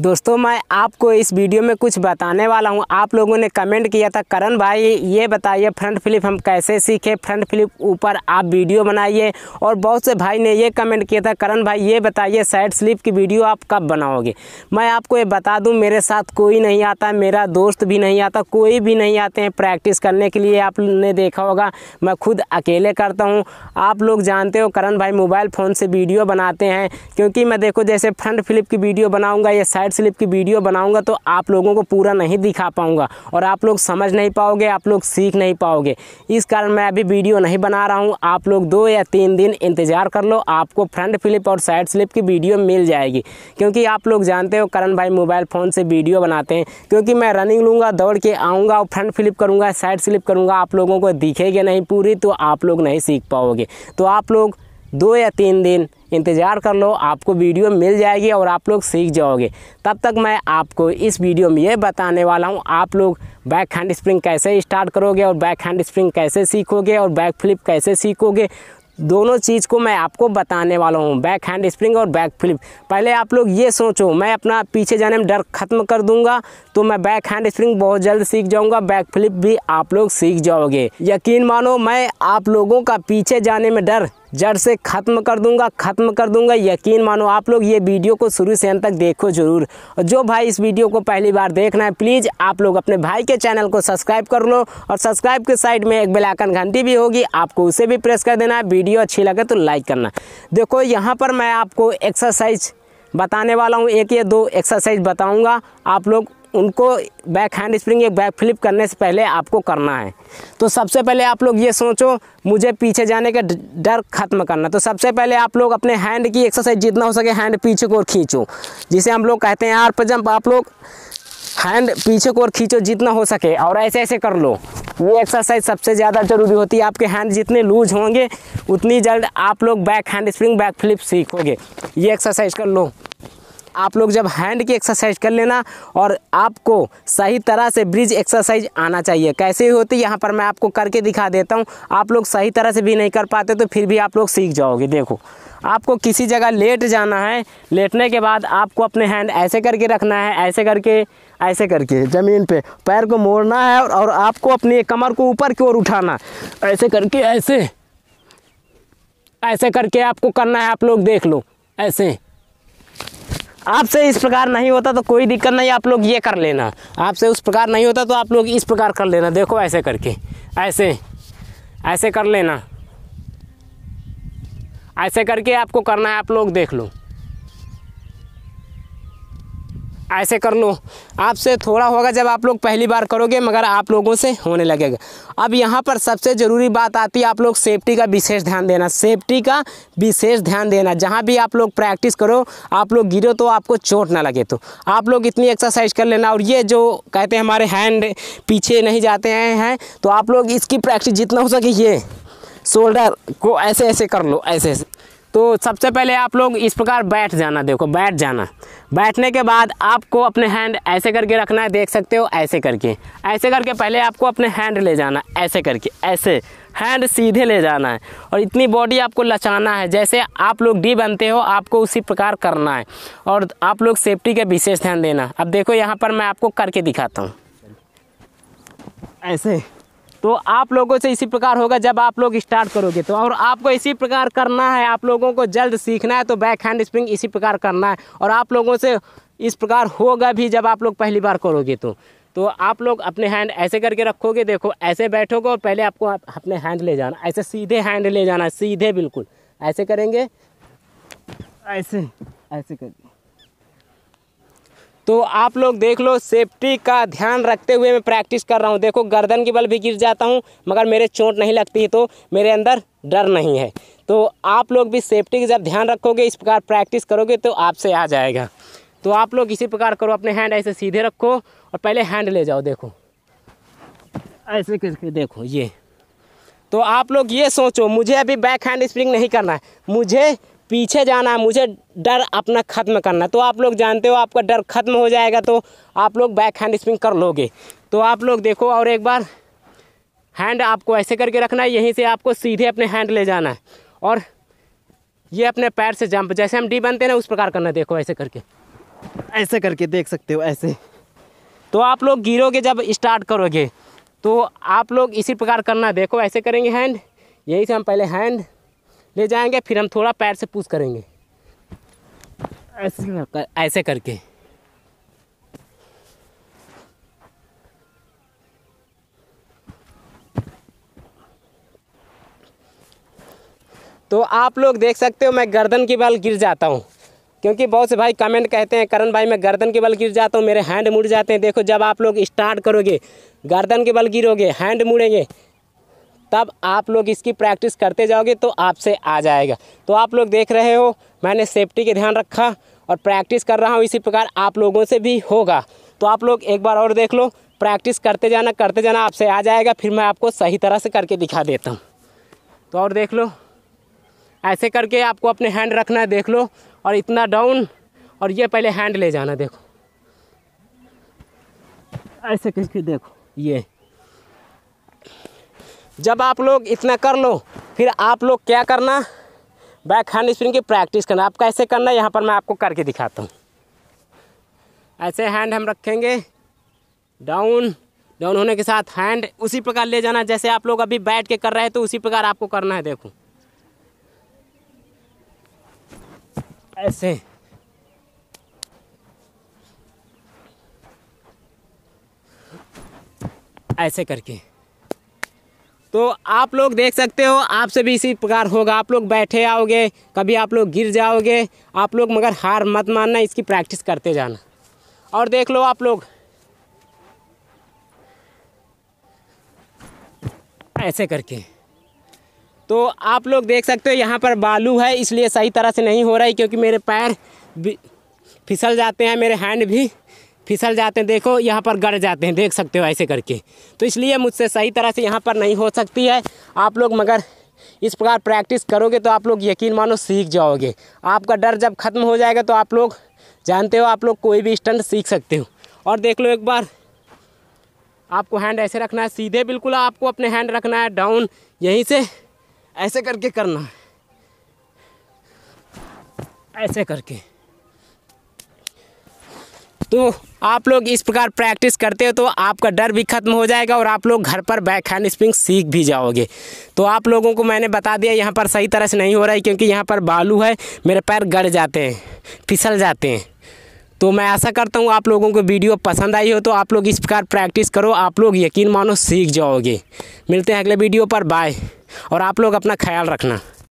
दोस्तों मैं आपको इस वीडियो में कुछ बताने वाला हूं आप लोगों ने कमेंट किया था करण भाई ये बताइए फ्रंट फ्लिप हम कैसे सीखें फ्रंट फ्लिप ऊपर आप वीडियो बनाइए और बहुत से भाई ने ये कमेंट किया था करण भाई ये बताइए साइड स्लिप की वीडियो आप कब बनाओगे मैं आपको ये बता दूँ मेरे साथ कोई नहीं आता मेरा दोस्त भी नहीं आता कोई भी नहीं आते हैं प्रैक्टिस करने के लिए आपने देखा होगा मैं खुद अकेले करता हूँ आप लोग जानते हो करण भाई मोबाइल फ़ोन से वीडियो बनाते हैं क्योंकि मैं देखो जैसे फ्रंट फ्लिप की वीडियो बनाऊँगा या साइड साइड स्लिप की वीडियो बनाऊंगा तो आप लोगों को पूरा नहीं दिखा पाऊंगा और आप लोग समझ नहीं पाओगे आप लोग सीख नहीं पाओगे इस कारण मैं अभी वीडियो नहीं बना रहा हूँ आप लोग दो या तीन दिन इंतज़ार कर लो आपको फ्रंट फ्लिप और साइड स्लिप की वीडियो मिल जाएगी क्योंकि आप लोग जानते हो करण भाई मोबाइल फ़ोन से वीडियो बनाते हैं क्योंकि मैं रनिंग लूँगा दौड़ के आऊँगा और फ्रंट फ्लिप करूँगा साइड स्लिप करूँगा आप लोगों को दिखेगा नहीं पूरी तो आप लोग नहीं सीख पाओगे तो आप लोग दो या तीन दिन इंतज़ार कर लो आपको वीडियो मिल जाएगी और आप लोग सीख जाओगे तब तक मैं आपको इस वीडियो में ये बताने वाला हूँ आप लोग बैक हैंड स्प्रिंग कैसे स्टार्ट करोगे और बैक हैंड स्प्रिंग कैसे सीखोगे और बैक फ्लिप कैसे सीखोगे दोनों चीज़ को मैं आपको बताने वाला हूँ बैक हैंड स्प्रिंग और बैक फ्लिप पहले आप लोग ये सोचो मैं अपना पीछे जाने में डर खत्म कर दूंगा तो मैं बैक हैंड स्प्रिंग बहुत जल्द सीख जाऊंगा बैक फ्लिप भी आप लोग सीख जाओगे यकीन मानो मैं आप लोगों का पीछे जाने में डर जड़ से ख़त्म कर दूंगा ख़त्म कर दूंगा यकीन मानो आप लोग ये वीडियो को शुरू से अंत तक देखो ज़रूर और जो भाई इस वीडियो को पहली बार देखना है प्लीज़ आप लोग अपने भाई के चैनल को सब्सक्राइब कर लो और सब्सक्राइब के साइड में एक बेलाइकन घंटी भी होगी आपको उसे भी प्रेस कर देना है वीडियो अच्छी लगे तो लाइक करना देखो यहाँ पर मैं आपको एक्सरसाइज बताने वाला हूँ एक या दो एक्सरसाइज बताऊँगा आप लोग उनको बैक हैंड स्प्रिंग या बैक फ्लिप करने से पहले आपको करना है तो सबसे पहले आप लोग ये सोचो मुझे पीछे जाने का डर खत्म करना तो सबसे पहले आप लोग अपने हैंड की एक्सरसाइज जितना हो सके हैंड पीछे को और खींचो जिसे हम लोग कहते हैं आर पर जंप आप लोग हैंड पीछे को और खींचो जितना हो सके और ऐसे ऐसे कर लो ये एक्सरसाइज सबसे ज़्यादा ज़रूरी होती है आपके हैंड जितने लूज होंगे उतनी जल्द आप लोग back handspring back flip सीखोगे ये एक्सरसाइज कर लो आप लोग जब हैंड की एक्सरसाइज कर लेना और आपको सही तरह से ब्रिज एक्सरसाइज आना चाहिए कैसे होती है यहाँ पर मैं आपको करके दिखा देता हूँ आप लोग सही तरह से भी नहीं कर पाते तो फिर भी आप लोग सीख जाओगे देखो आपको किसी जगह लेट जाना है लेटने के बाद आपको अपने हैंड ऐसे करके रखना है ऐसे करके ऐसे करके ज़मीन पे पैर को मोड़ना है और, और आपको अपनी कमर को ऊपर की ओर उठाना ऐसे करके ऐसे ऐसे करके आपको करना है आप लोग देख लो ऐसे आपसे इस प्रकार नहीं होता तो कोई दिक्कत नहीं आप लोग ये कर लेना आपसे उस प्रकार नहीं होता तो आप लोग इस प्रकार कर लेना देखो ऐसे करके ऐसे ऐसे कर लेना ऐसे करके आपको करना है आप लोग देख लो ऐसे कर लो आपसे थोड़ा होगा जब आप लोग पहली बार करोगे मगर आप लोगों से होने लगेगा अब यहाँ पर सबसे ज़रूरी बात आती है आप लोग सेफ्टी का विशेष ध्यान देना सेफ्टी का विशेष ध्यान देना जहाँ भी आप लोग प्रैक्टिस करो आप लोग गिरो तो आपको चोट ना लगे तो आप लोग इतनी एक्सरसाइज कर लेना और ये जो कहते हैं हमारे हैंड पीछे नहीं जाते हैं, तो आप लोग इसकी प्रैक्टिस जितना हो सके ये शोल्डर को ऐसे ऐसे कर लो ऐसे ऐसे तो सबसे पहले आप लोग इस प्रकार बैठ जाना देखो बैठ जाना बैठने के बाद आपको अपने हैंड ऐसे करके रखना है देख सकते हो ऐसे करके ऐसे करके पहले आपको अपने हैंड ले जाना ऐसे करके ऐसे हैंड सीधे ले जाना है और इतनी बॉडी आपको लचाना है जैसे आप लोग डी बनते हो आपको उसी प्रकार करना है और आप लोग सेफ्टी का विशेष ध्यान देना अब देखो यहाँ पर मैं आपको करके दिखाता हूँ ऐसे तो आप लोगों से इसी प्रकार होगा जब आप लोग स्टार्ट करोगे तो और आपको इसी प्रकार करना है आप लोगों को जल्द सीखना है तो बैक हैंड स्प्रिंग इसी प्रकार करना है और आप लोगों से इस प्रकार होगा भी जब आप लोग पहली बार करोगे तो तो आप लोग अपने हैंड ऐसे करके रखोगे देखो ऐसे बैठोगे और पहले आपको आप अपने हैंड ले जाना ऐसे सीधे हैंड ले जाना सीधे बिल्कुल ऐसे करेंगे ऐसे ऐसे कर तो आप लोग देख लो सेफ्टी का ध्यान रखते हुए मैं प्रैक्टिस कर रहा हूँ देखो गर्दन के बल भी गिर जाता हूँ मगर मेरे चोट नहीं लगती है तो मेरे अंदर डर नहीं है तो आप लोग भी सेफ्टी का जब ध्यान रखोगे इस प्रकार प्रैक्टिस करोगे तो आपसे आ जाएगा तो आप लोग इसी प्रकार करो अपने हैंड ऐसे सीधे रखो और पहले हैंड ले जाओ देखो ऐसे करके देखो ये तो आप लोग ये सोचो मुझे अभी बैक हैंड स्प्रिंग नहीं करना है मुझे पीछे जाना है मुझे डर अपना ख़त्म करना तो आप लोग जानते हो आपका डर ख़त्म हो जाएगा तो आप लोग बैक हैंड स्पिंग कर लोगे तो आप लोग देखो और एक बार हैंड आपको ऐसे करके रखना है यहीं से आपको सीधे अपने हैंड ले जाना है और ये अपने पैर से जंप जैसे हम डी बनते हैं ना उस प्रकार करना देखो ऐसे करके ऐसे करके देख सकते हो ऐसे तो आप लोग गिरोगे जब स्टार्ट करोगे तो आप लोग इसी प्रकार करना देखो ऐसे करेंगे हैंड यहीं से हम पहले हैंड ले जाएंगे फिर हम थोड़ा पैर से पूछ करेंगे ऐसे कर, ऐसे करके तो आप लोग देख सकते हो मैं गर्दन के बल गिर जाता हूँ क्योंकि बहुत से भाई कमेंट कहते हैं करण भाई मैं गर्दन के बल गिर जाता हूँ मेरे हैंड मुड़ जाते हैं देखो जब आप लोग स्टार्ट करोगे गर्दन के बल गिरोगे हैंड मुड़ेंगे तब आप लोग इसकी प्रैक्टिस करते जाओगे तो आपसे आ जाएगा तो आप लोग देख रहे हो मैंने सेफ्टी के ध्यान रखा और प्रैक्टिस कर रहा हूँ इसी प्रकार आप लोगों से भी होगा तो आप लोग एक बार और देख लो प्रैक्टिस करते जाना करते जाना आपसे आ जाएगा फिर मैं आपको सही तरह से करके दिखा देता हूँ तो और देख लो ऐसे करके आपको अपने हैंड रखना है देख लो और इतना डाउन और ये पहले हैंड ले जाना देखो ऐसे करके देखो ये जब आप लोग इतना कर लो फिर आप लोग क्या करना बैक हैंड स्प्रिंग की प्रैक्टिस करना आप कैसे करना यहाँ पर मैं आपको करके दिखाता हूँ ऐसे हैंड हम रखेंगे डाउन डाउन होने के साथ हैंड उसी प्रकार ले जाना जैसे आप लोग अभी बैठ के कर रहे हैं तो उसी प्रकार आपको करना है देखो ऐसे ऐसे करके तो आप लोग देख सकते हो आपसे भी इसी प्रकार होगा आप लोग बैठे आओगे कभी आप लोग गिर जाओगे आप लोग मगर हार मत मानना इसकी प्रैक्टिस करते जाना और देख लो आप लोग ऐसे करके तो आप लोग देख सकते हो यहाँ पर बालू है इसलिए सही तरह से नहीं हो रहा है क्योंकि मेरे पैर फिसल जाते हैं मेरे हैंड भी फिसल जाते हैं देखो यहाँ पर गड़ जाते हैं देख सकते हो ऐसे करके तो इसलिए मुझसे सही तरह से यहाँ पर नहीं हो सकती है आप लोग मगर इस प्रकार प्रैक्टिस करोगे तो आप लोग यकीन मानो सीख जाओगे आपका डर जब ख़त्म हो जाएगा तो आप लोग जानते हो आप लोग कोई भी स्टंट सीख सकते हो और देख लो एक बार आपको हैंड ऐसे रखना है सीधे बिल्कुल आपको अपने हैंड रखना है डाउन यहीं से ऐसे करके करना है ऐसे करके तो आप लोग इस प्रकार प्रैक्टिस करते हो तो आपका डर भी खत्म हो जाएगा और आप लोग घर पर बैक हैंड स्पिंग सीख भी जाओगे तो आप लोगों को मैंने बता दिया यहाँ पर सही तरह से नहीं हो रहा है क्योंकि यहाँ पर बालू है मेरे पैर गड़ जाते हैं फिसल जाते हैं तो मैं ऐसा करता हूँ आप लोगों को वीडियो पसंद आई हो तो आप लोग इस प्रकार प्रैक्टिस करो आप लोग यकीन मानो सीख जाओगे मिलते हैं अगले वीडियो पर बाय और आप लोग अपना ख्याल रखना